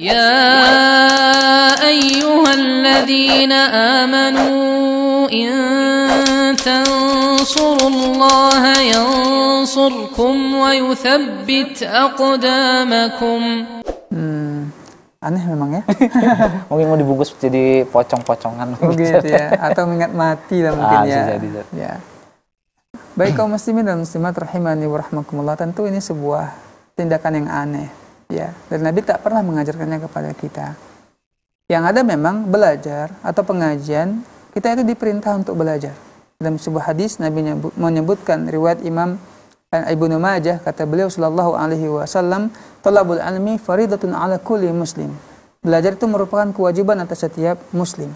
يا أيها الذين آمنوا إن تنصروا الله ينصركم ويثبت أقدامكم hmm. aneh memang ya mungkin mau dibungkus jadi pocong-pocongan oh, gitu ya atau mengingat mati lah mungkin ah, ya jadi, jadi. ya baik kaum muslimin dan muslimat rahimani warahmatullah tentu ini sebuah tindakan yang aneh ya dan Nabi tak pernah mengajarkannya kepada kita yang ada memang belajar atau pengajian kita itu diperintah untuk belajar dalam sebuah hadis Nabi menyebutkan riwayat Imam Ibnu Majah kata beliau sallallahu alaihi wasallam talabul ilmi faridatun ala kulli muslim belajar itu merupakan kewajiban atas setiap muslim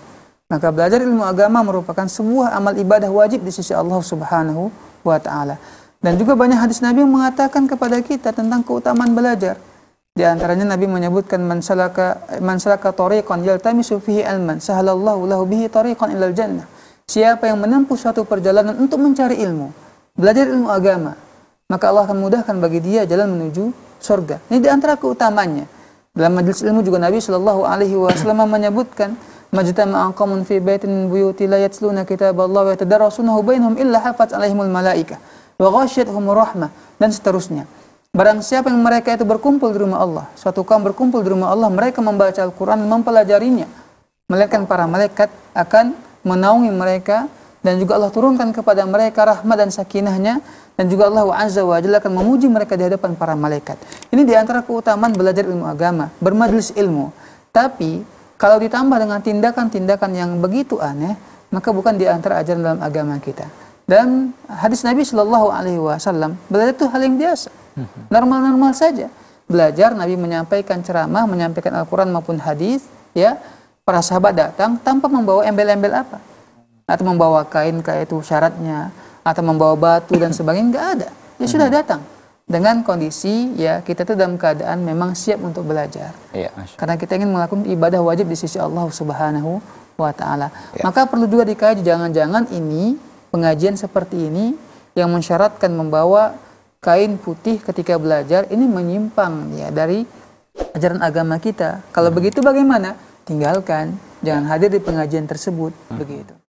maka belajar ilmu agama merupakan sebuah amal ibadah wajib di sisi Allah Subhanahu wa taala. Dan juga banyak hadis Nabi yang mengatakan kepada kita tentang keutamaan belajar. Di antaranya Nabi menyebutkan man salaka man salaka tariqan yaltamisu fihi ilman sahalallahu lahu bihi tariqan ilal jannah. Siapa yang menempuh suatu perjalanan untuk mencari ilmu, belajar ilmu agama, maka Allah akan mudahkan bagi dia jalan menuju surga. Ini di antara keutamanya. Dalam majelis ilmu juga Nabi Shallallahu alaihi wasallam menyebutkan majtama'a qaumun fi baitin buyuti la yatluna kitaballahi wa yatadarasunahu bainhum illa hafat alaihimul malaika wa ghashiyatuhum rahmah dan seterusnya. Barang siapa yang mereka itu berkumpul di rumah Allah, suatu kaum berkumpul di rumah Allah, mereka membaca Al-Quran, mempelajarinya. Melainkan para malaikat akan menaungi mereka dan juga Allah turunkan kepada mereka rahmat dan sakinahnya dan juga Allah Azza wa Jalla akan memuji mereka di hadapan para malaikat. Ini diantara keutamaan belajar ilmu agama, bermajelis ilmu. Tapi kalau ditambah dengan tindakan-tindakan yang begitu aneh, maka bukan diantara ajaran dalam agama kita. Dan hadis Nabi Shallallahu Alaihi Wasallam belajar itu hal yang biasa Normal-normal saja. Belajar Nabi menyampaikan ceramah, menyampaikan Al-Qur'an maupun hadis, ya. Para sahabat datang tanpa membawa embel-embel apa? Atau membawa kain kayak itu syaratnya, atau membawa batu dan sebagainya enggak ada. Ya sudah hmm. datang dengan kondisi ya kita tuh dalam keadaan memang siap untuk belajar. ya, Karena kita ingin melakukan ibadah wajib di sisi Allah Subhanahu wa taala. Ya. Maka perlu juga dikaji jangan-jangan ini pengajian seperti ini yang mensyaratkan membawa kain putih ketika belajar ini menyimpang ya dari ajaran agama kita. Kalau hmm. begitu bagaimana? Tinggalkan, jangan hadir di pengajian tersebut hmm. begitu.